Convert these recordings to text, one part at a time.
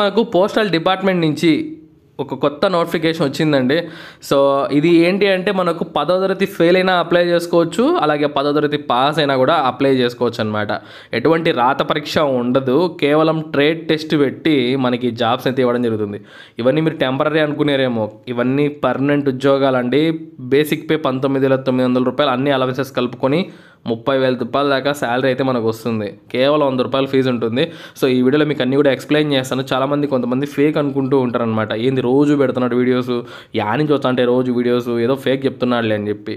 మనకు postal department నుంచి ఒక కొత్త నోటిఫికేషన్ వచ్చిందండి సో ఇది ఏంటి అంటే మనకు పదో తరగతి ఫెయిల్ అయినా అప్లై చేసుకోవచ్చు అలాగే పదో తరగతి పాస్ అయినా కూడా అప్లై చేసుకోవచ్చు అనమాట ఎటువంటి రాత పరీక్ష ఉండదు కేవలం ట్రేడ్ టెస్ట్ పెట్టి మనకి జాబ్స్ అయితే ఇవ్వడం జరుగుతుంది ఇవన్నీ మీరు టెంపరీ అనుకునేరేమో ఇవన్నీ పర్మనెంట్ అండి బేసిక్ పే పంతొమ్మిది వేల తొమ్మిది వందల రూపాయలు అన్ని అలవెన్సెస్ కలుపుకొని ముప్పై వేల రూపాయల దాకా శాలరీ అయితే మనకు వస్తుంది కేవలం వంద రూపాయల ఫీజు ఉంటుంది సో ఈ వీడియోలో మీకు అన్నీ కూడా ఎక్స్ప్లెయిన్ చేస్తాను చాలామంది కొంతమంది ఫేక్ అనుకుంటూ ఉంటారనమాట ఏంది రోజు పెడుతున్నాడు వీడియోస్ యా నుంచి వస్తాంటే రోజు వీడియోస్ ఏదో ఫేక్ చెప్తున్నాడులే అని చెప్పి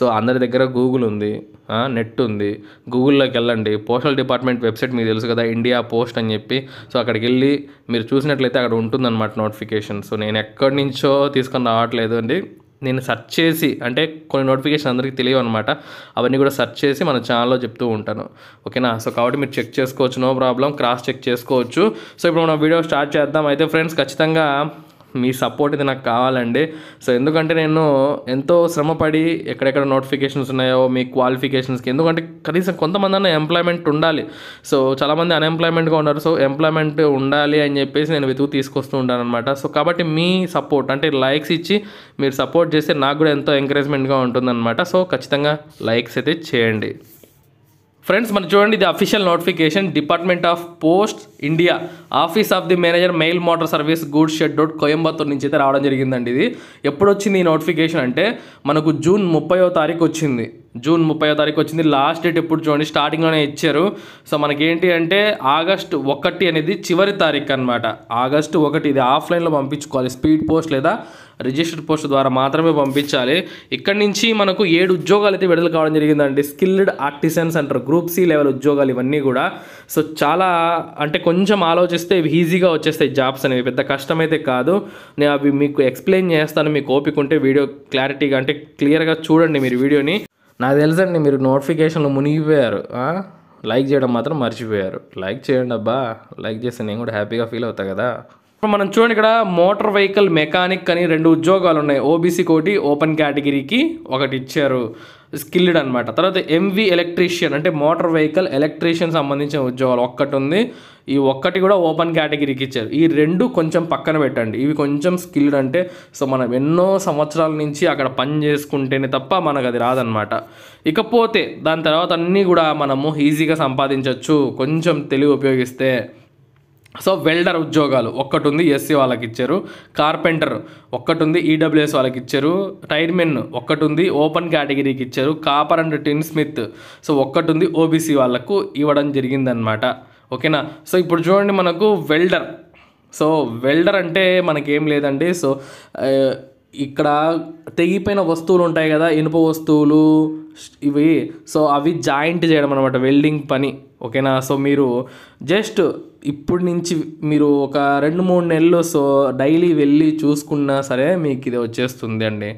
సో అందరి దగ్గర గూగుల్ ఉంది నెట్ ఉంది గూగుల్లోకి వెళ్ళండి పోస్టల్ డిపార్ట్మెంట్ వెబ్సైట్ మీకు తెలుసు కదా ఇండియా పోస్ట్ అని చెప్పి సో అక్కడికి వెళ్ళి మీరు చూసినట్లయితే అక్కడ ఉంటుందన్నమాట నోటిఫికేషన్ సో నేను ఎక్కడి నుంచో తీసుకొని రావట్లేదు అండి నేను సెర్చ్ చేసి అంటే కొన్ని నోటిఫికేషన్ అందరికీ తెలియవు అనమాట అవన్నీ కూడా సెర్చ్ చేసి మన ఛానల్లో చెప్తూ ఉంటాను ఓకేనా సో కాబట్టి మీరు చెక్ చేసుకోవచ్చు నో ప్రాబ్లం క్రాస్ చెక్ చేసుకోవచ్చు సో ఇప్పుడు మనం వీడియో స్టార్ట్ చేద్దాం అయితే ఫ్రెండ్స్ ఖచ్చితంగా మీ సపోర్ట్ ఇది నాకు కావాలండి సో ఎందుకంటే నేను ఎంతో శ్రమపడి ఎక్కడెక్కడ నోటిఫికేషన్స్ ఉన్నాయో మీ క్వాలిఫికేషన్స్కి ఎందుకంటే కనీసం కొంతమంది అన్న ఎంప్లాయ్మెంట్ ఉండాలి సో చాలామంది అన్ఎంప్లాయ్మెంట్గా ఉన్నారు సో ఎంప్లాయ్మెంట్ ఉండాలి అని చెప్పేసి నేను వెతుకు తీసుకొస్తూ ఉంటాను అనమాట సో కాబట్టి మీ సపోర్ట్ అంటే లైక్స్ ఇచ్చి మీరు సపోర్ట్ చేస్తే నాకు కూడా ఎంతో ఎంకరేజ్మెంట్గా ఉంటుందన్నమాట సో ఖచ్చితంగా లైక్స్ అయితే చేయండి ఫ్రెండ్స్ మనం చూడండి ఇది official notification department of post India office of the manager mail motor service goods డోట్ కోయంబత్తూర్ నుంచి అయితే రావడం జరిగిందండి ఇది ఎప్పుడు వచ్చింది ఈ నోటిఫికేషన్ అంటే మనకు జూన్ ముప్పయో తారీఖు వచ్చింది జూన్ ముప్పై తారీఖు వచ్చింది లాస్ట్ డేట్ ఎప్పుడు చూడండి స్టార్టింగ్లోనే ఇచ్చారు సో మనకేంటి అంటే ఆగస్ట్ ఒకటి అనేది చివరి తారీఖు అనమాట ఆగస్టు ఒకటి ఇది ఆఫ్లైన్లో పంపించుకోవాలి స్పీడ్ పోస్ట్ లేదా రిజిస్టర్డ్ పోస్ట్ ద్వారా మాత్రమే పంపించాలి ఇక్కడి నుంచి మనకు ఏడు ఉద్యోగాలు అయితే విడుదల కావడం జరిగిందండి స్కిల్డ్ ఆర్టిసన్స్ అంటారు గ్రూప్ సి లెవెల్ ఉద్యోగాలు ఇవన్నీ కూడా సో చాలా అంటే కొంచెం ఆలోచిస్తే ఈజీగా వచ్చేస్తాయి జాబ్స్ అనేవి పెద్ద కష్టమైతే కాదు నేను అవి మీకు ఎక్స్ప్లెయిన్ చేస్తాను మీకు ఓపిక ఉంటే వీడియో క్లారిటీగా అంటే క్లియర్గా చూడండి మీరు వీడియోని నాకు తెలుసండి మీరు నోటిఫికేషన్లో మునిగిపోయారు లైక్ చేయడం మాత్రం మర్చిపోయారు లైక్ చేయండి అబ్బా లైక్ చేస్తే నేను కూడా హ్యాపీగా ఫీల్ అవుతా కదా ఇప్పుడు మనం చూడండి ఇక్కడ మోటార్ వెహికల్ మెకానిక్ అని రెండు ఉద్యోగాలు ఉన్నాయి ఓబీసీ కోటి ఓపెన్ కేటగిరీకి ఒకటి ఇచ్చారు స్కిల్డ్ అనమాట తర్వాత ఎంవి ఎలక్ట్రీషియన్ అంటే మోటార్ వెహికల్ ఎలక్ట్రీషియన్ సంబంధించిన ఉద్యోగాలు ఒక్కటి ఉంది ఈ ఒక్కటి కూడా ఓపెన్ కేటగిరీకి ఇచ్చారు ఈ రెండు కొంచెం పక్కన పెట్టండి ఇవి కొంచెం స్కిల్డ్ అంటే సో మనం ఎన్నో సంవత్సరాల నుంచి అక్కడ పని చేసుకుంటేనే తప్ప మనకు అది రాదనమాట ఇకపోతే దాని తర్వాత అన్నీ కూడా మనము ఈజీగా సంపాదించవచ్చు కొంచెం తెలివి ఉపయోగిస్తే సో వెల్డర్ ఉద్యోగాలు ఒక్కటి ఉంది ఎస్సీ వాళ్ళకి ఇచ్చారు కార్పెంటర్ ఒక్కటి ఉంది ఈడబ్ల్యూఎస్ వాళ్ళకి ఇచ్చారు టైర్మెన్ ఒక్కటి ఉంది ఓపెన్ కేటగిరీకి ఇచ్చారు copper and tinsmith so ఒక్కటి ఉంది ఓబీసీ వాళ్ళకు ఇవ్వడం జరిగిందనమాట ఓకేనా సో ఇప్పుడు చూడండి మనకు వెల్డర్ సో వెల్డర్ అంటే మనకేం లేదండి సో ఇక్కడ తెగిపోయిన వస్తువులు ఉంటాయి కదా ఇనుప వస్తువులు ఇవి సో అవి జాయింట్ చేయడం అనమాట వెల్డింగ్ పని ఓకేనా సో మీరు జస్ట్ ఇప్పుడు నుంచి మీరు ఒక రెండు మూడు నెలలు సో డైలీ వెళ్ళి చూసుకున్నా సరే మీకు ఇది వచ్చేస్తుంది అండి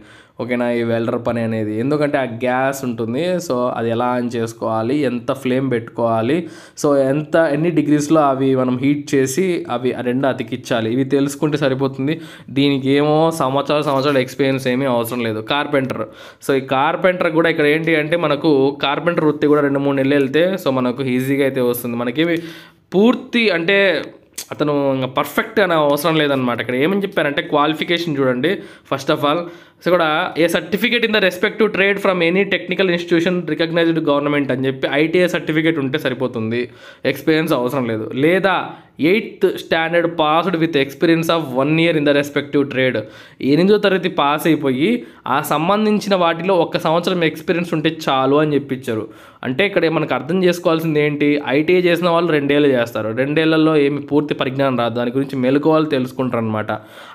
ఓకేనా ఈ వెల్డర్ పని అనేది ఎందుకంటే ఆ గ్యాస్ ఉంటుంది సో అది ఎలా ఆన్ చేసుకోవాలి ఎంత ఫ్లేమ్ పెట్టుకోవాలి సో ఎంత ఎన్ని డిగ్రీస్లో అవి మనం హీట్ చేసి అవి రెండు అతికిచ్చాలి ఇవి తెలుసుకుంటే సరిపోతుంది దీనికి ఏమో సంవత్సరాలు సంవత్సరాలు ఎక్స్పీరియన్స్ ఏమీ అవసరం లేదు కార్పెంటర్ సో ఈ కార్పెంటర్ కూడా ఇక్కడ ఏంటి అంటే మనకు కార్పెంటర్ వృత్తి కూడా రెండు మూడు నెలలు వెళ్తే సో మనకు ఈజీగా అయితే వస్తుంది మనకి పూర్తి అంటే అతను పర్ఫెక్ట్ అనే అవసరం లేదనమాట ఇక్కడ ఏమని చెప్పారంటే క్వాలిఫికేషన్ చూడండి ఫస్ట్ ఆఫ్ ఆల్ సో కూడా a certificate in the respect to trade from any technical institution recognised government అని చెప్పి ఐటీఐ సర్టిఫికేట్ ఉంటే సరిపోతుంది ఎక్స్పీరియన్స్ అవసరం లేదు లేదా eighth standard passed with experience of one year in the respective trade ఎనిమిదో తరగతి పాస్ అయిపోయి ఆ సంబంధించిన వాటిలో ఒక సంవత్సరం ఎక్స్పీరియన్స్ ఉంటే చాలు అని చెప్పించారు అంటే ఇక్కడ మనకు అర్థం చేసుకోవాల్సింది ఏంటి ఐటీఐ చేసిన వాళ్ళు రెండేళ్ళు చేస్తారు రెండేళ్లలో ఏమి పూర్తి పరిజ్ఞానం రాదు దాని గురించి మెలకువాళ్ళు తెలుసుకుంటారు అనమాట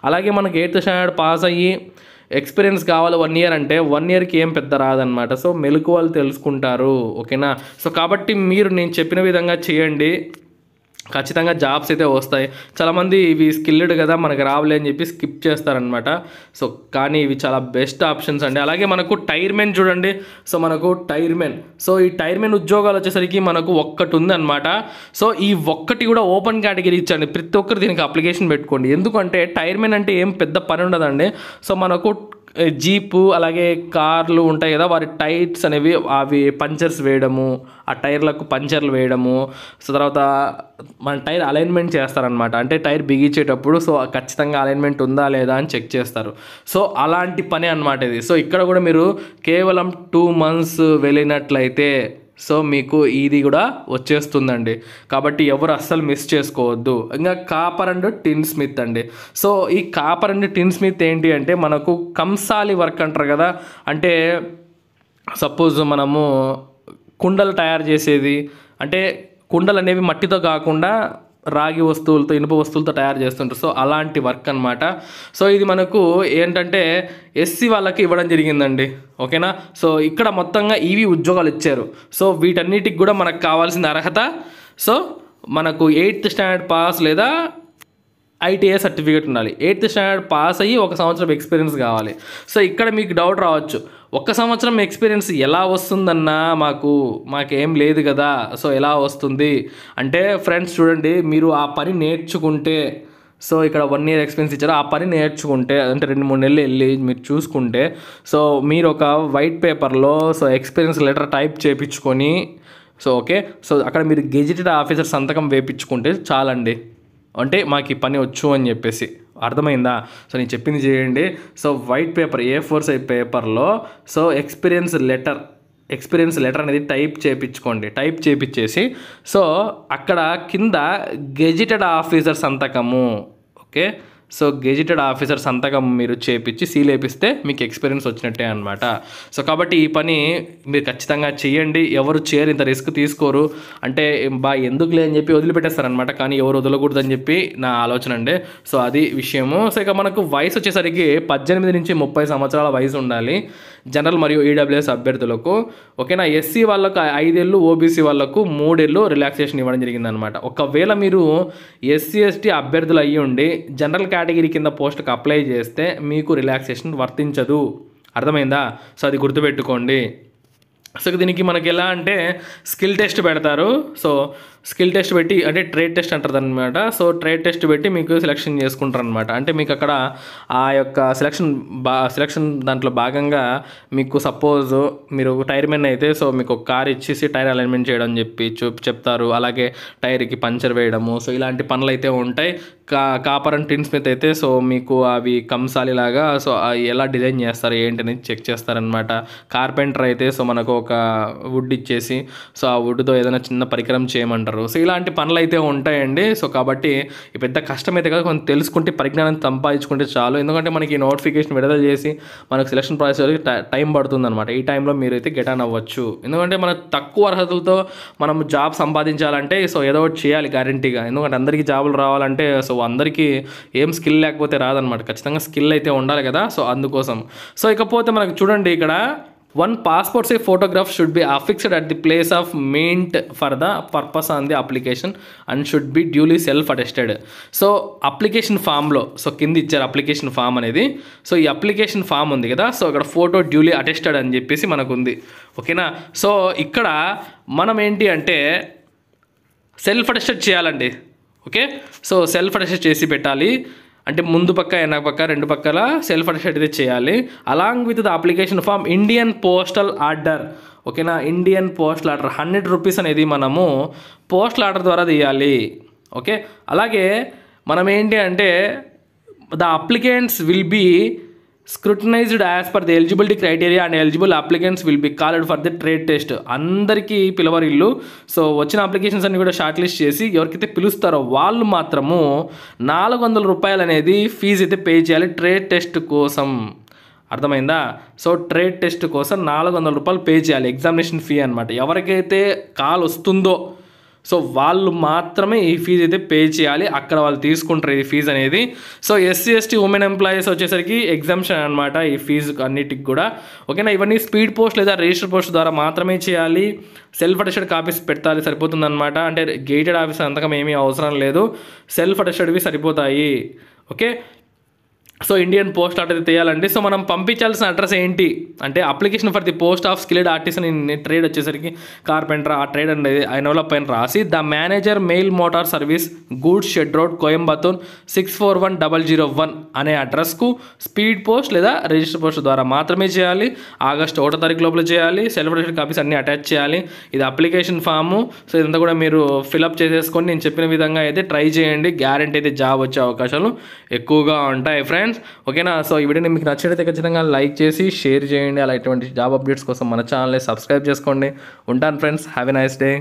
అలాగే మనకి ఎయిత్ స్టాండర్డ్ పాస్ అయ్యి ఎక్స్పీరియన్స్ కావాలి వన్ ఇయర్ అంటే వన్ ఇయర్కి ఏం పెద్ద రాదనమాట సో మెలకువలు తెలుసుకుంటారు ఓకేనా సో కాబట్టి మీరు నేను చెప్పిన విధంగా చేయండి ఖచ్చితంగా జాబ్స్ అయితే వస్తాయి చాలామంది ఇవి స్కిల్డ్ కదా మనకు రావులే అని చెప్పి స్కిప్ చేస్తారనమాట సో కానీ ఇవి చాలా బెస్ట్ ఆప్షన్స్ అండి అలాగే మనకు టైర్మెన్ చూడండి సో మనకు టైర్మెన్ సో ఈ టైర్మెన్ ఉద్యోగాలు వచ్చేసరికి మనకు ఒక్కటి ఉంది అనమాట సో ఈ ఒక్కటి కూడా ఓపెన్ కేటగిరీ ఇచ్చండి ప్రతి ఒక్కరు దీనికి అప్లికేషన్ పెట్టుకోండి ఎందుకంటే టైర్మెన్ అంటే ఏం పెద్ద పని ఉండదండి సో మనకు జీపు అలాగే కార్లు ఉంటాయి కదా వారి టైర్స్ అనేవి అవి పంచర్స్ వేయడము ఆ టైర్లకు పంచర్లు వేయడము సో తర్వాత మన టైర్ అలైన్మెంట్ చేస్తారనమాట అంటే టైర్ బిగించేటప్పుడు సో ఖచ్చితంగా అలైన్మెంట్ ఉందా లేదా అని చెక్ చేస్తారు సో అలాంటి పని అనమాట ఇది సో ఇక్కడ కూడా మీరు కేవలం టూ మంత్స్ వెళ్ళినట్లయితే సో మీకు ఇది కూడా వచ్చేస్తుందండి కాబట్టి ఎవరు అస్సలు మిస్ చేసుకోవద్దు ఇంకా కాపర్ అండ్ టిన్ స్మిత్ అండి సో ఈ కాపర్ అండ్ టిన్ స్మిత్ ఏంటి అంటే మనకు కంసాలి వర్క్ అంటారు కదా అంటే సపోజ్ మనము కుండలు తయారు చేసేది అంటే కుండలు అనేవి మట్టితో కాకుండా రాగి వస్తువులతో ఇనుప వస్తువులతో తయారు చేస్తుంటారు సో అలాంటి వర్క్ అనమాట సో ఇది మనకు ఏంటంటే ఎస్సీ వాళ్ళకి ఇవ్వడం జరిగిందండి ఓకేనా సో ఇక్కడ మొత్తంగా ఇవి ఉద్యోగాలు ఇచ్చారు సో వీటన్నిటికి కూడా మనకు కావాల్సిన అర్హత సో మనకు ఎయిత్ స్టాండర్డ్ పాస్ లేదా ఐటీఏ సర్టిఫికేట్ ఉండాలి ఎయిత్ స్టాండర్డ్ పాస్ అయ్యి ఒక సంవత్సరం ఎక్స్పీరియన్స్ కావాలి సో ఇక్కడ మీకు డౌట్ రావచ్చు ఒక్క సంవత్సరం ఎక్స్పీరియన్స్ ఎలా వస్తుందన్నా మాకు మాకేం లేదు కదా సో ఎలా వస్తుంది అంటే ఫ్రెండ్స్ చూడండి మీరు ఆ పని నేర్చుకుంటే సో ఇక్కడ వన్ ఇయర్ ఎక్స్పీరియన్స్ ఇచ్చారు ఆ పని నేర్చుకుంటే అంటే రెండు మూడు నెలలు వెళ్ళి మీరు చూసుకుంటే సో మీరు ఒక వైట్ పేపర్లో సో ఎక్స్పీరియన్స్ లెటర్ టైప్ చేయించుకొని సో ఓకే సో అక్కడ మీరు గెజిటెడ్ ఆఫీసర్ సంతకం వేయించుకుంటే చాలండి అంటే మాకు ఈ పని వచ్చు అని చెప్పేసి అర్థమైందా సో నేను చెప్పింది చేయండి so white paper A four size పేపర్లో so experience letter experience letter అనేది టైప్ చేయించుకోండి టైప్ చేయించేసి సో అక్కడ కింద గెజిటెడ్ ఆఫీసర్ సంతకము ఓకే సో గెజిటెడ్ ఆఫీసర్ సంతకం మీరు చేపించి సీల్ వేపిస్తే మీకు ఎక్స్పీరియన్స్ వచ్చినట్టే అనమాట సో కాబట్టి ఈ పని మీరు ఖచ్చితంగా చేయండి ఎవరు చేయరు ఇంత రిస్క్ తీసుకోరు అంటే బా ఎందుకు లేని చెప్పి వదిలిపెట్టేస్తారనమాట కానీ ఎవరు వదలకూడదని చెప్పి నా ఆలోచన అండి సో అది విషయము సో ఇక మనకు వయసు వచ్చేసరికి పద్దెనిమిది నుంచి ముప్పై సంవత్సరాల వయసు ఉండాలి జనరల్ మరియు ఈడబ్ల్యూఎస్ e అభ్యర్థులకు ఓకేనా ఎస్సీ వాళ్ళకు ఐదేళ్ళు ఓబీసీ వాళ్ళకు మూడేళ్ళు రిలాక్సేషన్ ఇవ్వడం జరిగిందనమాట ఒకవేళ మీరు ఎస్సీ ఎస్టీ అభ్యర్థులు అయ్యి ఉండి జనరల్ కేటగిరీ కింద పోస్ట్కి అప్లై చేస్తే మీకు రిలాక్సేషన్ వర్తించదు అర్థమైందా సో అది గుర్తుపెట్టుకోండి సో దీనికి మనకి ఎలా అంటే స్కిల్ టెస్ట్ పెడతారు సో స్కిల్ టెస్ట్ పెట్టి అంటే ట్రేడ్ టెస్ట్ అంటారు అనమాట సో ట్రేడ్ టెస్ట్ పెట్టి మీకు సెలెక్షన్ చేసుకుంటారు అనమాట అంటే మీకు అక్కడ ఆ యొక్క సెలక్షన్ బా సెలక్షన్ దాంట్లో భాగంగా మీకు సపోజ్ మీరు టైర్ మెన్ అయితే సో మీకు ఒక కార్ ఇచ్చేసి టైర్ అలైన్మెంట్ చేయడం చెప్పి చెప్తారు అలాగే టైర్కి పంచర్ వేయడము సో ఇలాంటి పనులు అయితే ఉంటాయి కా కాపర్ అండ్ టిన్స్ మీద అయితే సో మీకు అవి కంసాలిలాగా సో ఎలా డిజైన్ చేస్తారు ఏంటి అనేది చెక్ చేస్తారనమాట కార్పెంటర్ అయితే సో మనకు ఒక వుడ్ ఇచ్చేసి సో ఆ వుడ్తో ఏదైనా చిన్న పరికరం చేయమంటారు అంటారు సో ఇలాంటి పనులు అయితే ఉంటాయండి సో కాబట్టి పెద్ద కష్టం అయితే కదా కొంచెం తెలుసుకుంటే పరిజ్ఞానం సంపాదించుకుంటే చాలు ఎందుకంటే మనకి నోటిఫికేషన్ విడుదల చేసి మనకు సెలక్షన్ ప్రాసెస్ టైం పడుతుంది అనమాట ఈ టైంలో అయితే గెట్ ఆన్ అవ్వచ్చు ఎందుకంటే మన తక్కువ అర్హతలతో మనం జాబ్ సంపాదించాలంటే సో ఏదో ఒకటి చేయాలి గ్యారంటీగా ఎందుకంటే అందరికీ జాబులు రావాలంటే సో అందరికీ ఏం స్కిల్ లేకపోతే రాదనమాట ఖచ్చితంగా స్కిల్ అయితే ఉండాలి కదా సో అందుకోసం సో ఇకపోతే మనకు చూడండి ఇక్కడ one passport size photograph should be affixed at the place of meant for the purpose on the application and should be duly self attested so application ఫామ్లో సో కింద ఇచ్చారు అప్లికేషన్ ఫామ్ అనేది so ఈ application form ఉంది కదా so ఇక్కడ photo duly attested అని చెప్పేసి మనకు ఉంది ఓకేనా సో ఇక్కడ మనం ఏంటి అంటే సెల్ఫ్ అటెస్టెడ్ చేయాలండి ఓకే సో సెల్ఫ్ అటెస్టెడ్ చేసి పెట్టాలి అంటే ముందు పక్క వెనక పక్క రెండు పక్కల సెల్ఫ్ అటెస్టెడ్ అయితే చేయాలి along with the application form Indian postal order ఓకేనా Indian postal order hundred rupees అనేది మనము పోస్టల్ ఆర్డర్ ద్వారా తీయాలి ఓకే అలాగే మనం ఏంటి అంటే the applicants will be scrutinised as per the eligibility criteria and eligible applicants will be called for the trade test అందరికీ పిలవరు ఇల్లు సో వచ్చిన అప్లికేషన్స్ అన్ని కూడా షార్ట్ లిస్ట్ చేసి ఎవరికైతే పిలుస్తారో వాళ్ళు మాత్రము నాలుగు వందల రూపాయలు అనేది ఫీజు అయితే పే చేయాలి ట్రేడ్ టెస్ట్ కోసం అర్థమైందా సో ట్రేడ్ టెస్ట్ కోసం నాలుగు వందల రూపాయలు పే చేయాలి ఎగ్జామినేషన్ ఫీ అనమాట ఎవరికైతే కాల్ వస్తుందో సో వాళ్ళు మాత్రమే ఈ ఫీజు అయితే పే చేయాలి అక్కడ వాళ్ళు తీసుకుంటారు ఈ ఫీజు అనేది so SC ST women employees వచ్చేసరికి ఎగ్జామ్షన్ అనమాట ఈ ఫీజు అన్నిటికి కూడా ఓకేనా ఇవన్నీ స్పీడ్ పోస్ట్ లేదా రిజిస్టర్ పోస్ట్ ద్వారా మాత్రమే చేయాలి సెల్ఫ్ అటెస్టెడ్ కాపీస్ పెట్టాలి సరిపోతుందన్నమాట అంటే గేటెడ్ ఆఫీస్ అంతకం ఏమీ అవసరం లేదు సెల్ఫ్ అటెస్టెడ్వి సరిపోతాయి okay so Indian post order చేయాలండి సో మనం పంపించాల్సిన అడ్రస్ ఏంటి అంటే application for the post of skilled artist అని ట్రేడ్ వచ్చేసరికి కార్పెంటర్ ఆ ట్రేడ్ అనేది ఐనోల పైన రాసి the manager mail motor service goods shed road Coimbatore six four one double zero one అనే అడ్రస్కు స్పీడ్ పోస్ట్ లేదా రిజిస్టర్ పోస్ట్ ద్వారా మాత్రమే చేయాలి ఆగస్ట్ ఒకటో తారీఖు లోపల చేయాలి సెలబ్రేషన్ కాపీస్ అన్నీ అటాచ్ చేయాలి ఇది అప్లికేషన్ ఫాము సో ఇదంతా కూడా మీరు ఫిలప్ చేసేసుకొని నేను చెప్పిన విధంగా అయితే ట్రై చేయండి గ్యారంటీ అయితే జాబ్ వచ్చే అవకాశాలు ఎక్కువగా ఉంటాయి ఫ్రెండ్స్ ఫ్రెండ్స్ ఓకేనా సో ఈ వీడియోని మీకు నచ్చినట్లయితే ఖచ్చితంగా లైక్ చేసి షేర్ చేయండి అలా ఇటువంటి జాబ్ అప్డేట్స్ కోసం మన ఛానల్ని సబ్స్క్రైబ్ చేసుకోండి ఉంటాను friends have a nice day